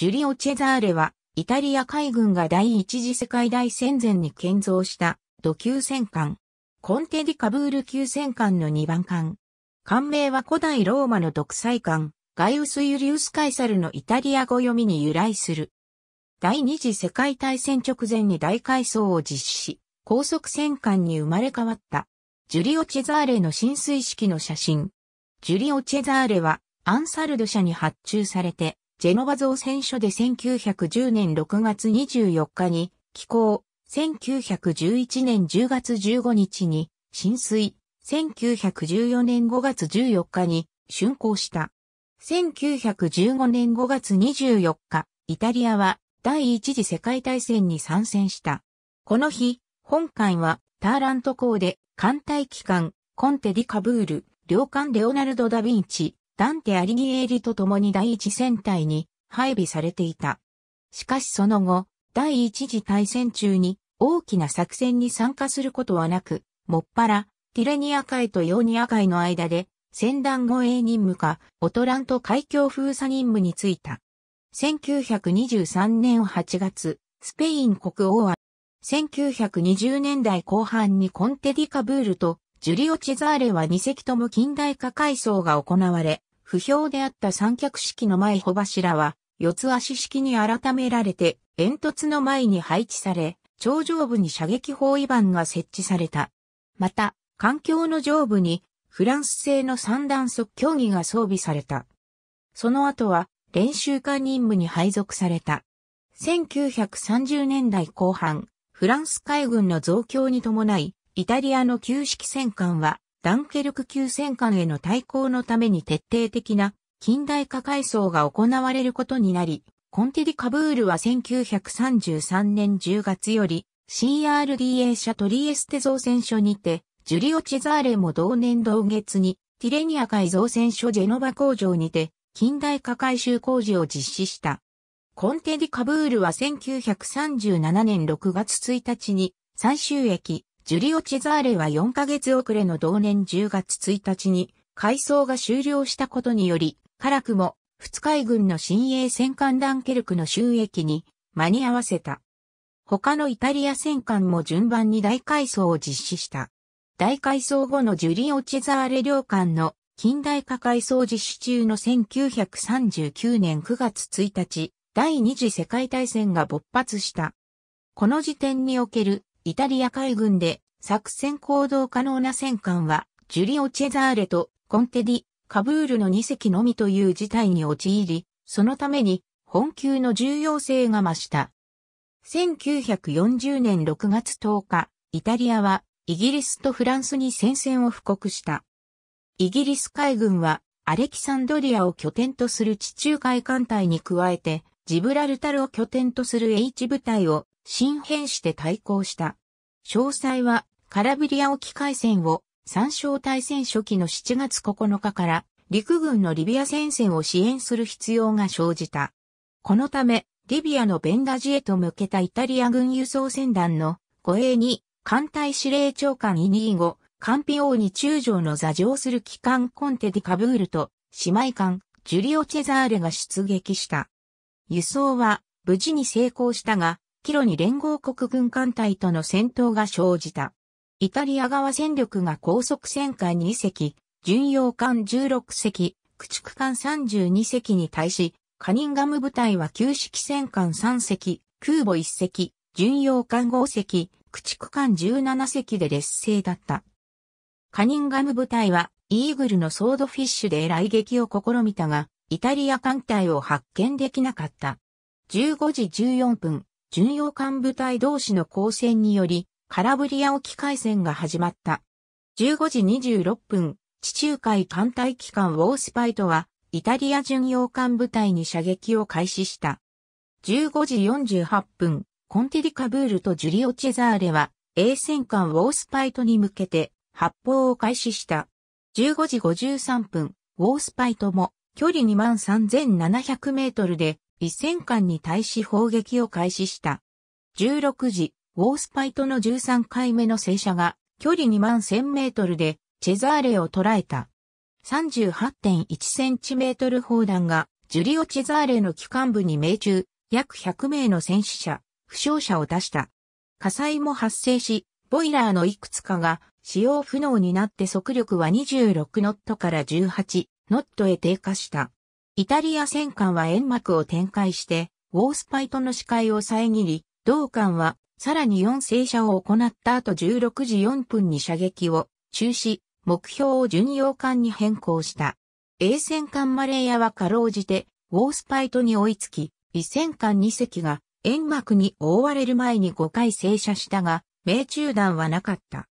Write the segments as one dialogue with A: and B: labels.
A: ジュリオ・チェザーレは、イタリア海軍が第一次世界大戦前に建造した土級戦艦。コンテディ・カブール級戦艦の2番艦。艦名は古代ローマの独裁艦、ガイウス・ユリウス・カイサルのイタリア語読みに由来する。第二次世界大戦直前に大改装を実施し、高速戦艦に生まれ変わった。ジュリオ・チェザーレの浸水式の写真。ジュリオ・チェザーレは、アンサルド社に発注されて、ジェノバ造船所で1910年6月24日に寄港、1911年10月15日に浸水、1914年5月14日に竣工した。1915年5月24日、イタリアは第一次世界大戦に参戦した。この日、本艦はターラント港で艦隊機関、コンテ・ディ・カブール、領艦レオナルド・ダ・ヴィンチ、ダンテ・アリギエーリと共に第一戦隊に配備されていた。しかしその後、第一次大戦中に大きな作戦に参加することはなく、もっぱら、ティレニア海とヨーニア海の間で、戦団護衛任務か、オトラント海峡封鎖任務に就いた。1923年8月、スペイン国王は、1920年代後半にコンテディカブールとジュリオ・チザーレは2隻とも近代化改装が行われ、不評であった三脚式の前穂柱は、四つ足式に改められて、煙突の前に配置され、頂上部に射撃包囲板が設置された。また、環境の上部に、フランス製の三段速競技が装備された。その後は、練習家任務に配属された。1930年代後半、フランス海軍の増強に伴い、イタリアの旧式戦艦はダンケルク級戦艦への対抗のために徹底的な近代化改装が行われることになり、コンテディカブールは1933年10月より CRDA 社トリエステ造船所にて、ジュリオ・チェザーレも同年同月にティレニア海造船所ジェノバ工場にて近代化改修工事を実施した。コンテディカブールは1937年6月1日に最終駅ジュリオ・チェザーレは4ヶ月遅れの同年10月1日に、改装が終了したことにより、辛くも、二海軍の新鋭戦艦ダンケルクの収益に間に合わせた。他のイタリア戦艦も順番に大改装を実施した。大改装後のジュリオ・チェザーレ領艦の近代化改装実施中の1939年9月1日、第二次世界大戦が勃発した。この時点におけるイタリア海軍で作戦行動可能な戦艦は、ジュリオ・チェザーレとコンテディ、カブールの2隻のみという事態に陥り、そのために本級の重要性が増した。1940年6月10日、イタリアはイギリスとフランスに戦線を布告した。イギリス海軍はアレキサンドリアを拠点とする地中海艦隊に加えて、ジブラルタルを拠点とする H 部隊を新編して対抗した。詳細は、カラビリア沖海戦を、参照大戦初期の7月9日から、陸軍のリビア戦線を支援する必要が生じた。このため、リビアのベンダジへと向けたイタリア軍輸送船団の護衛に、艦隊司令長官イニーゴ、カンピオーニ中将の座上する機関コンテディカブールと、姉妹艦、ジュリオ・チェザーレが出撃した。輸送は、無事に成功したが、キロに連合国軍艦隊との戦闘が生じた。イタリア側戦力が高速戦艦2隻、巡洋艦16隻、駆逐艦32隻に対し、カニンガム部隊は旧式戦艦3隻、空母1隻、巡洋艦5隻、駆逐艦17隻で劣勢だった。カニンガム部隊はイーグルのソードフィッシュで来撃を試みたが、イタリア艦隊を発見できなかった。15時14分、巡洋艦部隊同士の交戦により、カラブリア沖海戦が始まった。15時26分、地中海艦隊機関ウォースパイトは、イタリア巡洋艦部隊に射撃を開始した。15時48分、コンティリカブールとジュリオ・チェザーレは、英戦艦ウォースパイトに向けて、発砲を開始した。15時53分、ウォースパイトも、距離2万3700メートルで、一戦艦に対し砲撃を開始した。16時、ウォースパイトの13回目の戦車が、距離2万1000メートルで、チェザーレを捉えた。38.1センチメートル砲弾が、ジュリオ・チェザーレの機関部に命中、約100名の戦死者、負傷者を出した。火災も発生し、ボイラーのいくつかが使用不能になって速力は26ノットから18ノットへ低下した。イタリア戦艦は煙幕を展開して、ウォースパイとの視界を遮り、同艦はさらに4正射を行った後16時4分に射撃を中止、目標を巡洋艦に変更した。A 戦艦マレーヤはかろうじて、ウォースパイトに追いつき、B 戦艦2隻が煙幕に覆われる前に5回正射したが、命中弾はなかった。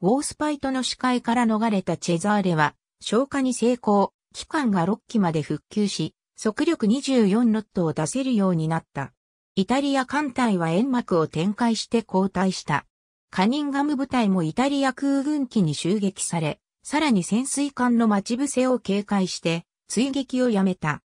A: ウォースパイトの視界から逃れたチェザーレは、消火に成功、機関が6機まで復旧し、速力24ノットを出せるようになった。イタリア艦隊は煙幕を展開して後退した。カニンガム部隊もイタリア空軍機に襲撃され、さらに潜水艦の待ち伏せを警戒して、追撃をやめた。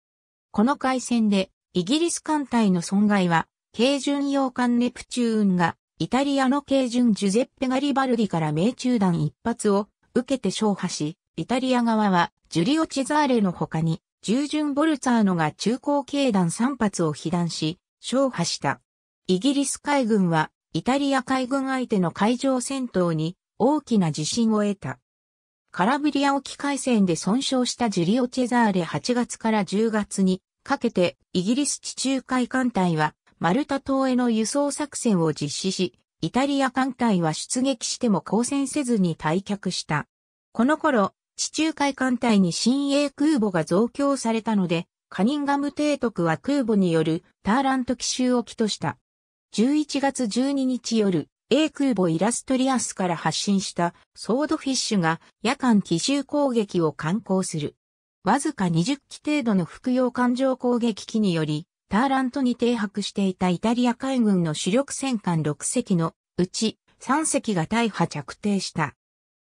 A: この海戦で、イギリス艦隊の損害は、軽巡洋艦ネプチューンが、イタリアの軽巡ジュゼッペ・ガリバルディから命中弾一発を受けて勝破し、イタリア側は、ジュリオ・チェザーレの他に、従順ボルツァーノが中高経団3発を被弾し、勝破した。イギリス海軍は、イタリア海軍相手の海上戦闘に大きな自信を得た。カラブリア沖海戦で損傷したジュリオ・チェザーレ8月から10月にかけてイギリス地中海艦隊はマルタ島への輸送作戦を実施し、イタリア艦隊は出撃しても交戦せずに退却した。この頃、地中海艦隊に新鋭空母が増強されたので、カニンガム提督は空母によるターラント奇襲を起とした。11月12日夜、A 空母イラストリアスから発進したソードフィッシュが夜間奇襲攻撃を敢行する。わずか20機程度の服用艦上攻撃機により、ターラントに停泊していたイタリア海軍の主力戦艦6隻のうち3隻が大破着底した。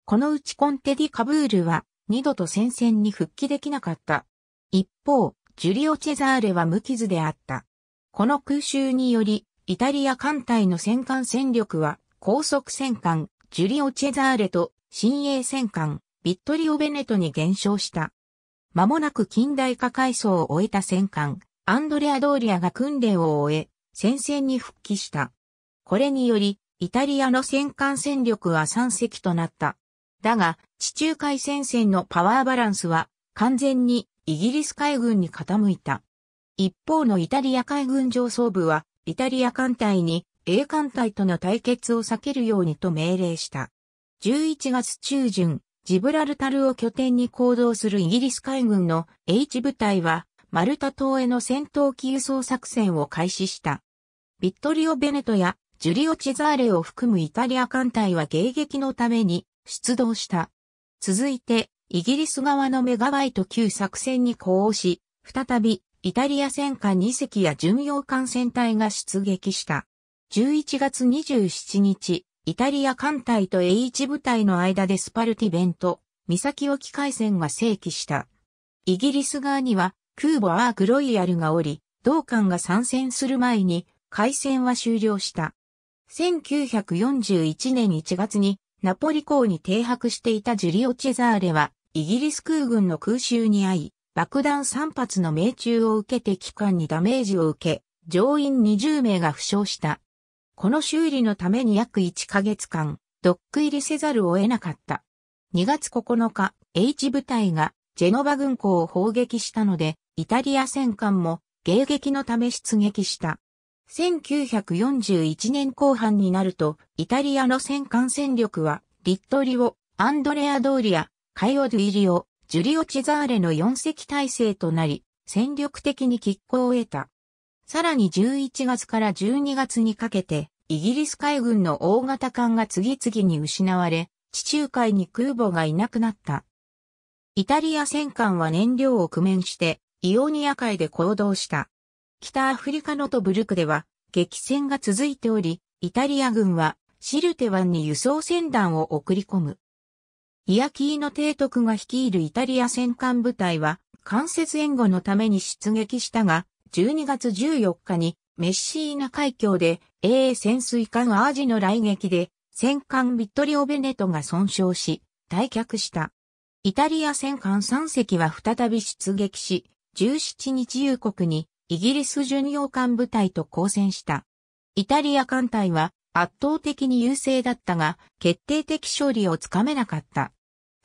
A: このうちコンテディ・カブールは二度と戦線に復帰できなかった。一方、ジュリオ・チェザーレは無傷であった。この空襲により、イタリア艦隊の戦艦戦力は、高速戦艦、ジュリオ・チェザーレと、新鋭戦艦、ビットリオ・ベネトに減少した。間もなく近代化改装を終えた戦艦、アンドレア・ドーリアが訓練を終え、戦線に復帰した。これにより、イタリアの戦艦戦力は3隻となった。だが、地中海戦線のパワーバランスは完全にイギリス海軍に傾いた。一方のイタリア海軍上層部は、イタリア艦隊に英艦隊との対決を避けるようにと命令した。11月中旬、ジブラルタルを拠点に行動するイギリス海軍の H 部隊は、マルタ島への戦闘機輸送作戦を開始した。ビットリオ・ベネトやジュリオ・チェザーレを含むイタリア艦隊は迎撃のために出動した。続いて、イギリス側のメガバイト級作戦に呼応し、再び、イタリア戦艦2隻や巡洋艦船隊が出撃した。11月27日、イタリア艦隊と A1 部隊の間でスパルティベント、岬沖海戦が正規した。イギリス側には、空母アークロイヤルがおり、同艦が参戦する前に、海戦は終了した。1941年1月にナポリ港に停泊していたジュリオ・チェザーレは、イギリス空軍の空襲に遭い、爆弾3発の命中を受けて機関にダメージを受け、乗員20名が負傷した。この修理のために約1ヶ月間、ドック入りせざるを得なかった。2月9日、H 部隊がジェノバ軍港を砲撃したので、イタリア戦艦も迎撃のため出撃した。1941年後半になると、イタリアの戦艦戦力は、リットリオ、アンドレア・ドーリア、カイオ・ドゥイリオ、ジュリオ・チェザーレの4隻体制となり、戦力的に拮抗を得た。さらに11月から12月にかけて、イギリス海軍の大型艦が次々に失われ、地中海に空母がいなくなった。イタリア戦艦は燃料を工面して、イオニア海で行動した。北アフリカのトブルクでは激戦が続いており、イタリア軍はシルテ湾に輸送船団を送り込む。イアキーノ提督が率いるイタリア戦艦部隊は間接援護のために出撃したが、12月14日にメッシーナ海峡で AA 潜水艦アージの来撃で戦艦ビットリオ・ベネトが損傷し、退却した。イタリア戦艦3隻は再び出撃し、17日夕刻にイギリス巡洋艦部隊と交戦した。イタリア艦隊は圧倒的に優勢だったが、決定的勝利をつかめなかった。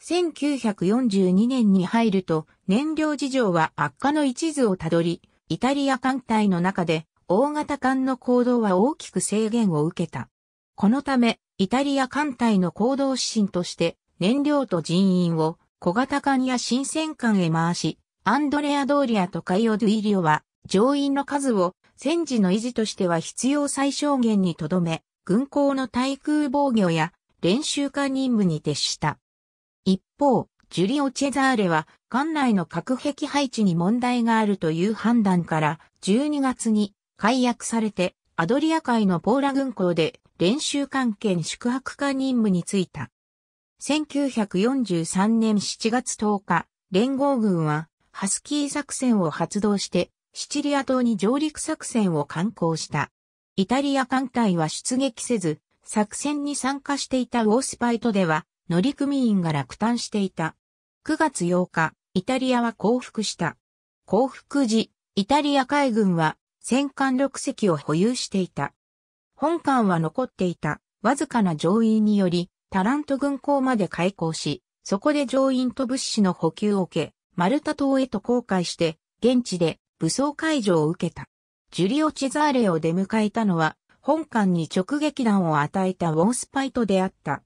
A: 1942年に入ると燃料事情は悪化の一途をたどり、イタリア艦隊の中で大型艦の行動は大きく制限を受けた。このため、イタリア艦隊の行動指針として燃料と人員を小型艦や新戦艦へ回し、アンドレア・ドーリアとカイオ・ドゥイリオは乗員の数を戦時の維持としては必要最小限にとどめ、軍港の対空防御や練習化任務に徹した。一方、ジュリオ・チェザーレは、艦内の核壁配置に問題があるという判断から、12月に解約されて、アドリア海のポーラ軍港で練習関係宿泊化任務に就いた。1943年7月10日、連合軍は、ハスキー作戦を発動して、シチリア島に上陸作戦を敢行した。イタリア艦隊は出撃せず、作戦に参加していたウォースパイトでは、乗組員が落胆していた。9月8日、イタリアは降伏した。降伏時、イタリア海軍は戦艦6隻を保有していた。本艦は残っていた、わずかな乗員により、タラント軍港まで開港し、そこで乗員と物資の補給を受け、マルタ島へと航海して、現地で武装解除を受けた。ジュリオ・チザーレを出迎えたのは、本館に直撃弾を与えたウォンスパイと出会った。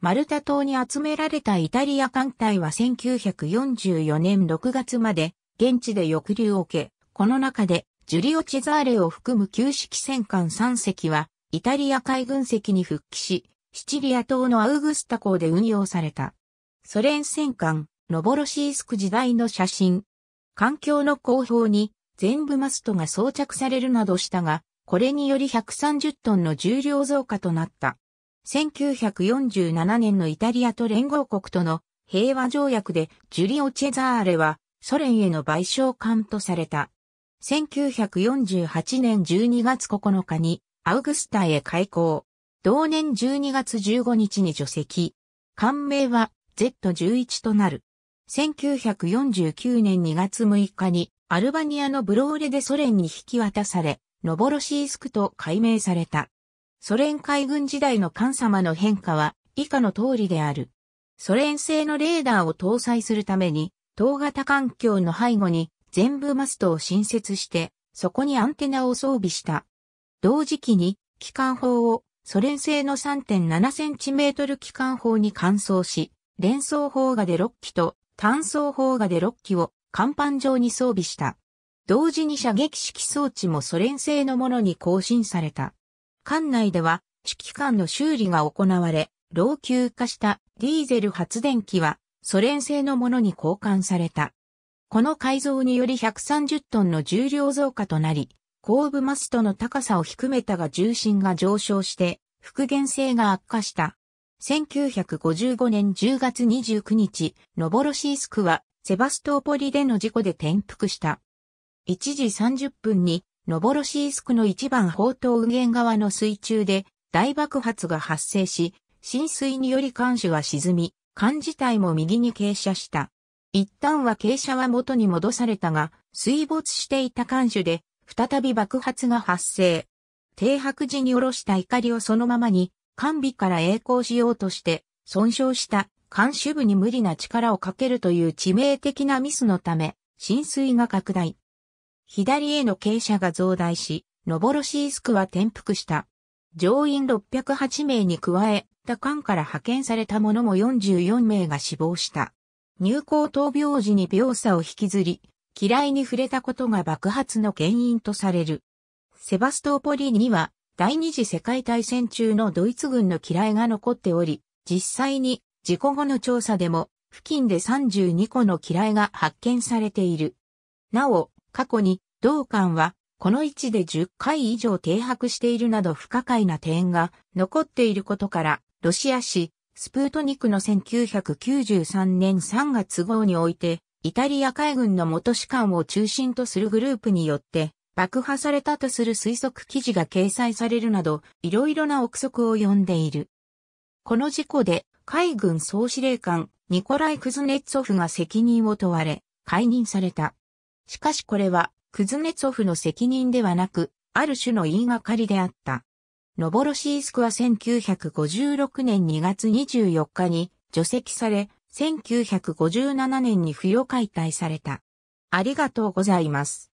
A: マルタ島に集められたイタリア艦隊は1944年6月まで現地で抑留を受け、この中でジュリオ・チザーレを含む旧式戦艦3隻はイタリア海軍隻に復帰し、シチリア島のアウグスタ港で運用された。ソ連戦艦、ノボロシースク時代の写真。環境の後方に全部マストが装着されるなどしたが、これにより130トンの重量増加となった。1947年のイタリアと連合国との平和条約でジュリオ・チェザーレはソ連への賠償官とされた。1948年12月9日にアウグスタへ開港。同年12月15日に除籍。官名は Z11 となる。1949年2月6日にアルバニアのブローレでソ連に引き渡され、ノボロシースクと改名された。ソ連海軍時代の艦様の変化は以下の通りである。ソ連製のレーダーを搭載するために、塔型環境の背後に全部マストを新設して、そこにアンテナを装備した。同時期に、機関砲をソ連製の 3.7cm 機関砲に換装し、連装砲画で6機と単装砲画で6機を甲板上に装備した。同時に射撃式装置もソ連製のものに更新された。艦内では指揮官の修理が行われ、老朽化したディーゼル発電機はソ連製のものに交換された。この改造により130トンの重量増加となり、後部マストの高さを低めたが重心が上昇して復元性が悪化した。1955年10月29日、ノボロシースクはセバストーポリでの事故で転覆した。1時30分に、ノボロシースクの一番砲塔右舷側の水中で大爆発が発生し、浸水により艦首は沈み、艦自体も右に傾斜した。一旦は傾斜は元に戻されたが、水没していた艦首で、再び爆発が発生。停泊時に下ろした怒りをそのままに、艦尾から栄光しようとして、損傷した監守部に無理な力をかけるという致命的なミスのため、浸水が拡大。左への傾斜が増大し、ノボロシースクは転覆した。乗員608名に加え、他艦から派遣された者も44名が死亡した。入港闘病時に病差を引きずり、嫌いに触れたことが爆発の原因とされる。セバストーポリには第二次世界大戦中のドイツ軍の嫌いが残っており、実際に事故後の調査でも、付近で32個の機雷が発見されている。なお、過去に、同館は、この位置で10回以上停泊しているなど不可解な点が残っていることから、ロシア市、スプートニクの1993年3月号において、イタリア海軍の元士官を中心とするグループによって、爆破されたとする推測記事が掲載されるなど、いろいろな憶測を呼んでいる。この事故で海軍総司令官、ニコライ・クズネツォフが責任を問われ、解任された。しかしこれは、クズネツォフの責任ではなく、ある種の言いがかりであった。ノボロシースクは1956年2月24日に除籍され、1957年に不要解体された。ありがとうございます。